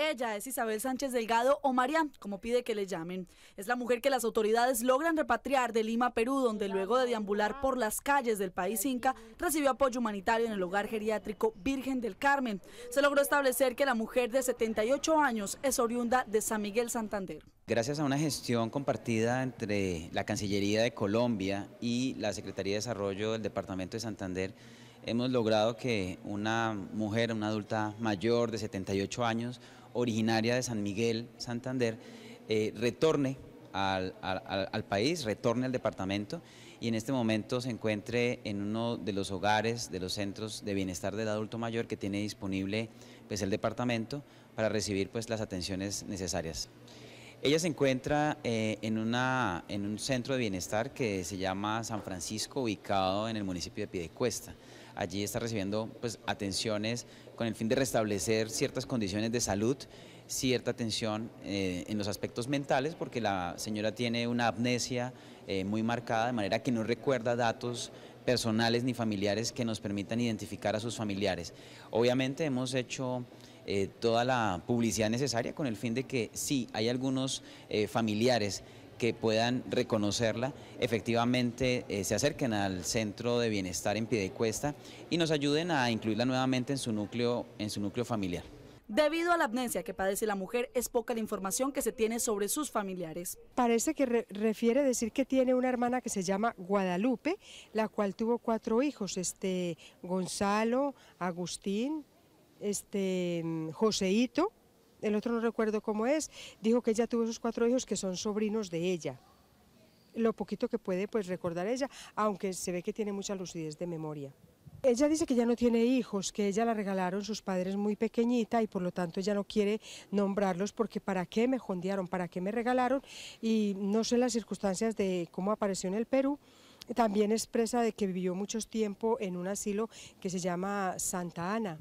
Ella es Isabel Sánchez Delgado o María, como pide que le llamen. Es la mujer que las autoridades logran repatriar de Lima, Perú, donde luego de deambular por las calles del país inca, recibió apoyo humanitario en el hogar geriátrico Virgen del Carmen. Se logró establecer que la mujer de 78 años es oriunda de San Miguel Santander. Gracias a una gestión compartida entre la Cancillería de Colombia y la Secretaría de Desarrollo del Departamento de Santander, hemos logrado que una mujer, una adulta mayor de 78 años, originaria de San Miguel, Santander, eh, retorne al, país, retorne al departamento y en este momento se encuentre en uno de los hogares de los centros de bienestar del adulto mayor que tiene disponible pues, el departamento para recibir pues, las atenciones necesarias. Ella se encuentra eh, en, una, en un centro de bienestar que se llama San Francisco, ubicado en el municipio de Piedecuesta. Allí está recibiendo pues, atenciones con el fin de restablecer ciertas condiciones de salud, cierta atención eh, en los aspectos mentales, porque la señora tiene una amnesia eh, muy marcada, de manera que no recuerda datos personales ni familiares que nos permitan identificar a sus familiares. Obviamente hemos hecho eh, toda la publicidad necesaria con el fin de que si hay algunos eh, familiares que puedan reconocerla, efectivamente eh, se acerquen al Centro de Bienestar en Piedecuesta y nos ayuden a incluirla nuevamente en su núcleo, en su núcleo familiar. Debido a la amnesia que padece la mujer, es poca la información que se tiene sobre sus familiares. Parece que refiere decir que tiene una hermana que se llama Guadalupe, la cual tuvo cuatro hijos, este, Gonzalo, Agustín, este, mm, Joseito, el otro no recuerdo cómo es, dijo que ella tuvo esos cuatro hijos que son sobrinos de ella. Lo poquito que puede pues recordar ella, aunque se ve que tiene mucha lucidez de memoria. Ella dice que ya no tiene hijos, que ella la regalaron sus padres muy pequeñita y por lo tanto ella no quiere nombrarlos porque para qué me jondearon, para qué me regalaron y no sé las circunstancias de cómo apareció en el Perú. También expresa de que vivió mucho tiempo en un asilo que se llama Santa Ana.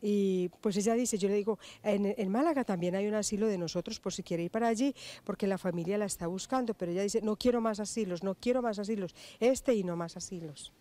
Y pues ella dice, yo le digo, en, Málaga también hay un asilo de nosotros por si quiere ir para allí, porque la familia la está buscando, pero ella dice, no quiero más asilos, no quiero más asilos, este y no más asilos.